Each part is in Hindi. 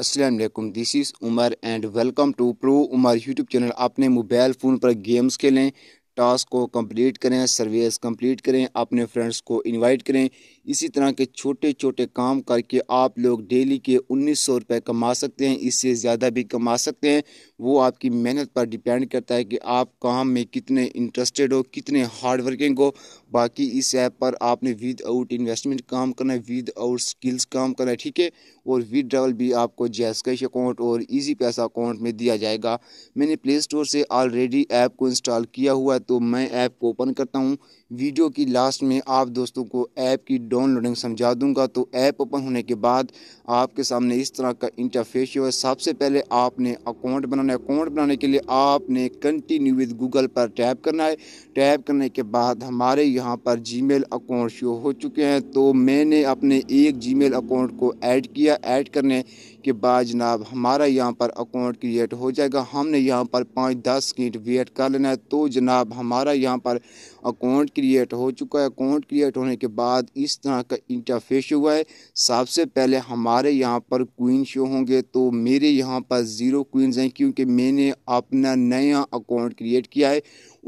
Aslam this is Umar and welcome to pro Umar YouTube channel अपने मोबाइल फ़ोन पर गेम्स खेलें टास्क को कंप्लीट करें सर्वेस कंप्लीट करें अपने फ्रेंड्स को इनवाइट करें इसी तरह के छोटे छोटे काम करके आप लोग डेली के उन्नीस सौ रुपये कमा सकते हैं इससे ज़्यादा भी कमा सकते हैं वो आपकी मेहनत पर डिपेंड करता है कि आप काम में कितने इंटरेस्टेड हो कितने हार्ड वर्किंग हो बाकी इस ऐप पर आपने विद आउट इन्वेस्टमेंट काम करना है विद आउट स्किल्स काम करना है ठीक है और विदड्रावल भी आपको जैस कैश अकाउंट और इजी पैसा अकाउंट में दिया जाएगा मैंने प्ले स्टोर से ऑलरेडी ऐप को इंस्टॉल किया हुआ है तो मैं ऐप को ओपन करता हूँ वीडियो की लास्ट में आप दोस्तों को ऐप की डाउनलोडिंग समझा दूंगा तो ऐप ओपन होने के बाद आपके सामने इस तरह का इंटरफेस है सबसे पहले आपने अकाउंट बनाना है अकाउंट बनाने के लिए आपने कंटिन्यू विद गूगल पर टैप करना है टैप करने के बाद हमारे यहाँ पर जीमेल अकाउंट शो हो चुके हैं तो मैंने अपने एक जी अकाउंट को ऐड किया ऐड करने के बाद जनाब हमारा यहाँ पर अकाउंट क्रिएट हो जाएगा हमने यहाँ पर पाँच दस मिनट वेट कर लेना है तो जनाब हमारा यहाँ पर अकाउंट क्रिएट हो चुका है अकाउंट क्रिएट होने के बाद इस तरह का इंटरफेस हुआ है सबसे पहले हमारे यहाँ पर क्वीन शो होंगे तो मेरे यहाँ पर ज़ीरो क्वींस हैं क्योंकि मैंने अपना नया अकाउंट क्रिएट किया है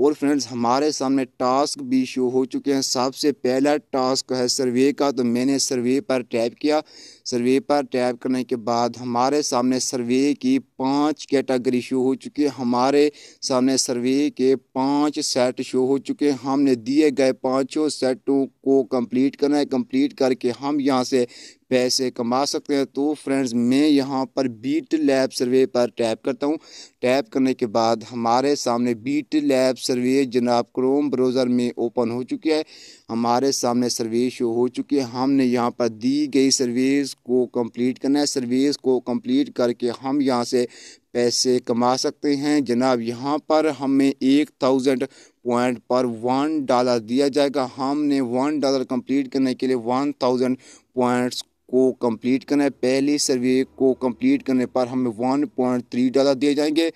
और फ्रेंड्स हमारे सामने टास्क भी शो हो चुके हैं सबसे पहला टास्क है सर्वे का तो मैंने सर्वे पर टैप किया सर्वे पर टैप करने के बाद हमारे सामने सर्वे की पांच कैटेगरी शो हो चुकी है हमारे सामने सर्वे के पांच सेट शो हो चुके हैं हमने दिए गए पांचों सेटों को कंप्लीट करना है कंप्लीट करके हम यहाँ से पैसे कमा सकते हैं तो फ्रेंड्स मैं यहाँ पर बीट लैब सर्वे पर टैप करता हूँ टैप करने के बाद हमारे सामने बीट लैब सर्वे जनाब क्रोम ब्राउज़र में ओपन हो चुकी है हमारे सामने सर्वे शो हो चुकी है हमने यहाँ पर दी गई सर्वेस को कंप्लीट करना है सर्वेस को कंप्लीट करके हम यहाँ से पैसे कमा सकते हैं जनाब यहाँ पर हमें एक थाउजेंड पॉइंट पर वन डॉलर दिया जाएगा हमने वन डॉलर कंप्लीट करने के लिए वन थाउजेंड पॉइंट्स को कंप्लीट करना है पहली सर्वे को कंप्लीट करने पर हमें वन पॉइंट थ्री डॉलर दिए जाएंगे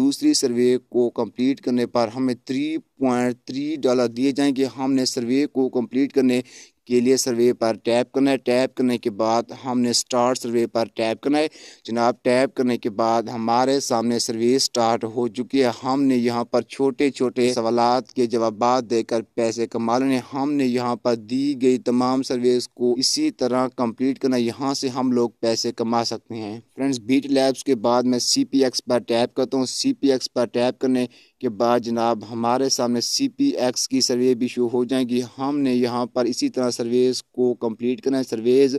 दूसरी सर्वे को कंप्लीट करने पर हमें थ्री पॉइंट थ्री डॉलर दिए जाएंगे हमने सर्वे को कंप्लीट करने के लिए सर्वे पर टैप करना है टैप करने के बाद हमने स्टार्ट सर्वे पर टैप करना है जनाब टैप करने के बाद हमारे सामने सर्वे स्टार्ट हो चुकी है हमने यहाँ पर छोटे छोटे सवाल के जवाब देकर पैसे कमा लेने हमने यहाँ पर दी गई तमाम सर्वेस को इसी तरह कंप्लीट करना यहाँ से हम लोग पैसे कमा सकते हैं फ्रेंड्स बीट लैब्स के बाद मैं सी पी एक्स पर टैप करता हूँ सी पी एक्स पर टैप करने के बाद जनाब हमारे सामने सी पी एक्स की सर्वे भी शुरू हो जाएगी हमने यहाँ पर इसी तरह सर्वेज को कंप्लीट करना है सर्वेज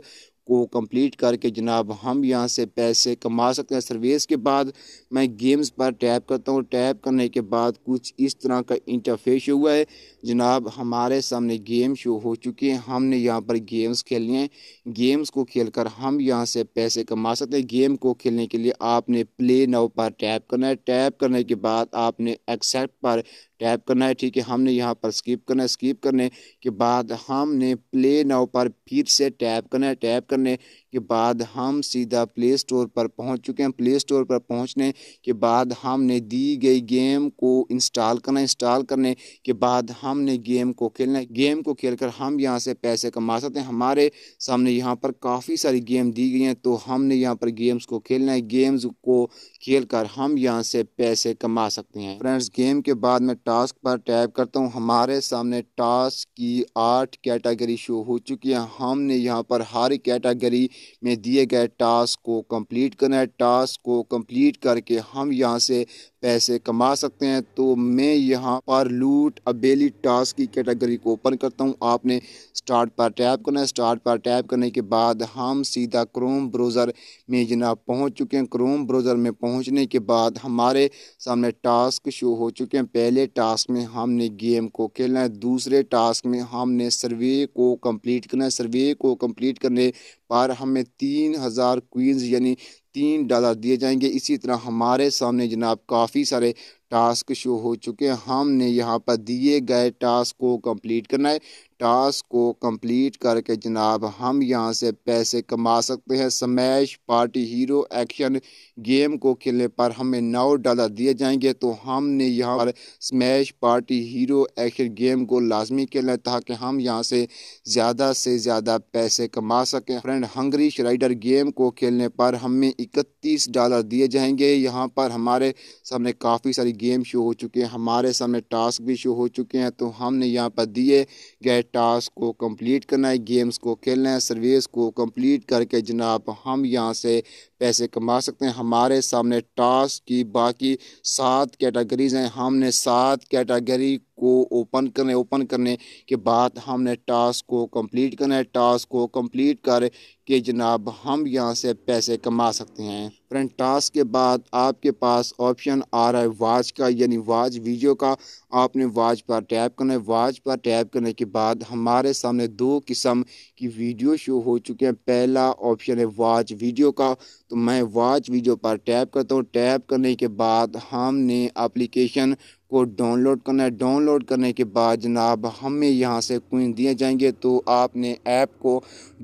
को कंप्लीट करके जनाब हम यहाँ से पैसे कमा सकते हैं सर्विस के बाद मैं गेम्स पर टैप करता हूँ टैप करने के बाद कुछ इस तरह का इंटरफेस हुआ है जनाब हमारे सामने गेम शो हो चुके हैं हमने यहाँ पर गेम्स खेलने हैं गेम्स को खेल कर हम यहाँ से पैसे कमा सकते हैं गेम को खेलने के लिए आपने प्ले नाउ पर टैप करना है टैप करने के बाद आपने एक्सेप्ट पर टैप करना है ठीक है हमने यहाँ पर स्किप करना है स्किप करने के बाद हमने प्ले नाउ पर फिर से टैप करना है टैप करने के बाद हम सीधा प्ले स्टोर पर पहुंच चुके हैं प्ले स्टोर पर पहुंचने के बाद हमने दी गई गेम को इंस्टॉल करना इंस्टॉल करने के बाद हमने गेम को खेलना गेम को खेल कर हम यहाँ से पैसे कमा सकते हैं हमारे सामने यहाँ पर काफ़ी सारी गेम दी गई हैं तो हमने यहाँ पर गेम्स को खेलना है गेम्स को खेल कर हम यहाँ से पैसे कमा सकते हैं फ्रेंड्स गेम के बाद मैं टास्क पर टैप करता हूँ हमारे सामने टास्क की आठ कैटेगरी शो हो चुकी है हमने यहाँ पर हर कैटेगरी में दिए गए टास्क को कंप्लीट करना है टास्क को कंप्लीट करके हम यहाँ से पैसे कमा सकते हैं तो मैं यहाँ पर लूट अबेली टास्क की कैटेगरी को ओपन करता हूँ आपने स्टार्ट पर टैप करना है स्टार्ट पर टैप करने के बाद हम सीधा क्रोम ब्राउज़र में जना पहुँच चुके हैं क्रोम ब्राउज़र में पहुँचने के बाद हमारे सामने टास्क शो हो चुके हैं पहले टास्क में हमने गेम को खेलना है दूसरे टास्क में हमने सर्वे को कम्प्लीट करना है सर्वे को कम्प्लीट करने पर हमें तीन हज़ार क्वींस यानी तीन डॉलर दिए जाएंगे इसी तरह हमारे सामने जनाब काफ़ी सारे टास्क शो हो चुके हैं हमने यहाँ पर दिए गए टास्क को कंप्लीट करना है टास्क को कंप्लीट करके जनाब हम यहाँ से पैसे कमा सकते हैं smash party hero action game को खेलने पर हमें नौ डॉलर दिए जाएंगे तो हमने यहाँ पर smash party hero action game को लाजमी खेलना है ताकि हम यहाँ से ज़्यादा से ज़्यादा पैसे कमा सकें फ्रेंड हंगरी राइडर गेम को खेलने पर हमें इकतीस डॉलर दिए जाएंगे यहाँ पर हमारे सामने काफ़ी सारी गेम शो हो चुके हैं हमारे सामने टास्क भी शो हो चुके हैं तो हमने यहाँ पर दिए गए टास्क को कंप्लीट करना है गेम्स को खेलना है सर्विस को कंप्लीट करके जनाब हम यहाँ से पैसे कमा सकते हैं हमारे सामने टास्क की बाकी सात कैटेगरीज हैं हमने सात कैटेगरी को ओपन करने ओपन करने के बाद हमने टास्क को कंप्लीट करना है टास्क को कंप्लीट कर के जनाब हम यहाँ से पैसे कमा सकते हैं फ्रेंड टास्क के बाद आपके पास ऑप्शन आ रहा है वाच का यानी वाच वीडियो का आपने वाच पर टैप करना है वाच पर टैप करने के बाद हमारे सामने दो किस्म की वीडियो शो हो चुके हैं पहला ऑप्शन है वाच वीडियो का तो मैं वाच वीडियो पर टैप करता हूँ टैप करने के बाद हमने एप्लीकेशन को डाउनलोड करना है डाउनलोड करने के बाद जनाब हमें यहाँ से कुइन दिए जाएंगे तो आपने ऐप को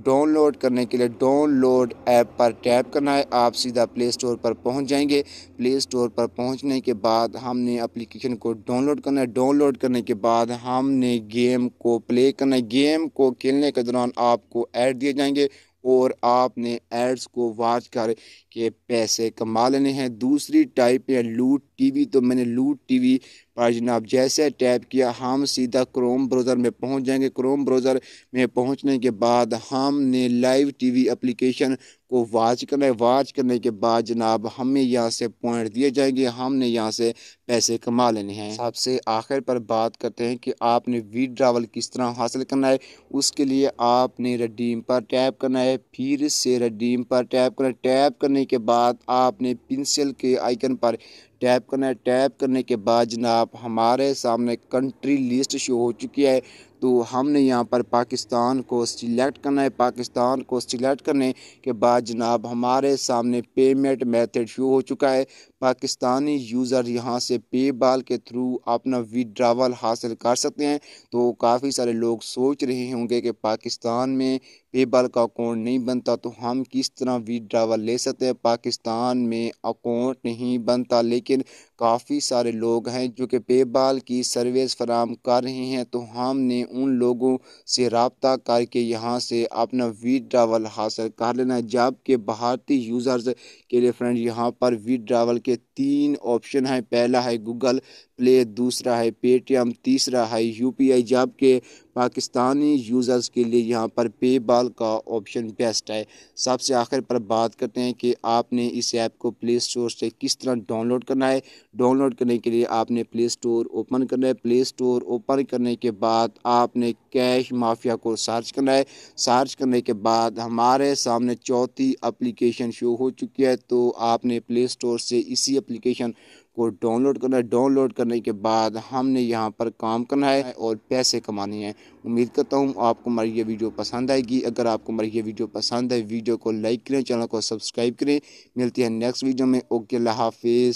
डाउनलोड करने के लिए डाउनलोड ऐप पर टैप करना है आप सीधा प्ले स्टोर पर पहुँच जाएंगे प्ले स्टोर पर पहुँचने के बाद हमने एप्लीकेशन को डाउनलोड करना करना है डाउनलोड करने के बाद हमने गेम को प्ले करना है गेम को खेलने के दौरान आपको ऐड दिए जाएंगे और आपने एड्स को वाच कर के पैसे कमा लेने हैं दूसरी टाइप है लूट टीवी तो मैंने लूट टीवी पाए जनाब जैसे टैप किया हम सीधा क्रोम ब्राउज़र में पहुंच जाएंगे क्रोम ब्राउज़र में पहुंचने के बाद हमने लाइव टीवी एप्लीकेशन को वाच करना है वाच करने के बाद जनाब हमें यहाँ से पॉइंट दिए जाएंगे हमने यहाँ से पैसे कमा लेने हैं सबसे आखिर पर बात करते हैं कि आपने विड्रावल किस तरह हासिल करना है उसके लिए आपने रडीम पर टैप करना है फिर से रडीम पर टैप करना है टैप करने के बाद आपने पिंसिल के आइकन पर टैप करना है टैप करने के बाद जनाब हमारे सामने कंट्री लिस्ट शो हो चुकी है तो हमने यहाँ पर पाकिस्तान को सिलेक्ट करना है पाकिस्तान को सिलेक्ट करने के बाद जनाब हमारे सामने पेमेंट मेथड शो हो चुका है पाकिस्तानी यूज़र यहाँ से पेपाल के थ्रू अपना विड्रावल हासिल कर सकते हैं तो काफ़ी सारे लोग सोच रहे होंगे कि पाकिस्तान में पेपाल का अकाउंट नहीं बनता तो हम किस तरह विड्रावल ले सकते हैं पाकिस्तान में अकाउंट नहीं बनता लेकिन काफ़ी सारे लोग हैं जो कि पेपाल की सर्विस फराम कर रहे हैं तो हमने उन लोगों से रबता करके यहाँ से अपना विड्रावल हासिल कर लेना जबकि भारतीय यूज़र्स के लिए फ्रेंड यहाँ पर विड्रावल के तीन ऑप्शन हैं पहला है गूगल प्ले दूसरा है पेटीएम तीसरा है यूपीआई जबकि पाकिस्तानी यूज़र्स के लिए यहाँ पर पे बाल का ऑप्शन बेस्ट है सबसे आखिर पर बात करते हैं कि आपने इस ऐप को प्ले स्टोर से किस तरह डाउनलोड करना है डाउनलोड करने के लिए आपने प्ले स्टोर ओपन करना है प्ले स्टोर ओपन करने के बाद आपने कैश माफिया को सर्च करना है सर्च करने के बाद हमारे सामने चौथी अप्लीकेशन शो हो चुकी है तो आपने प्ले स्टोर से इसी अप्लीकेशन को डाउनलोड करना है डाउनलोड करने के बाद हमने यहाँ पर काम करना है और पैसे कमाने हैं उम्मीद करता हूँ आपको हमारी ये वीडियो पसंद आएगी अगर आपको हमारी ये वीडियो पसंद है वीडियो को लाइक करें चैनल को सब्सक्राइब करें मिलती है नेक्स्ट वीडियो में ओके हाफिज़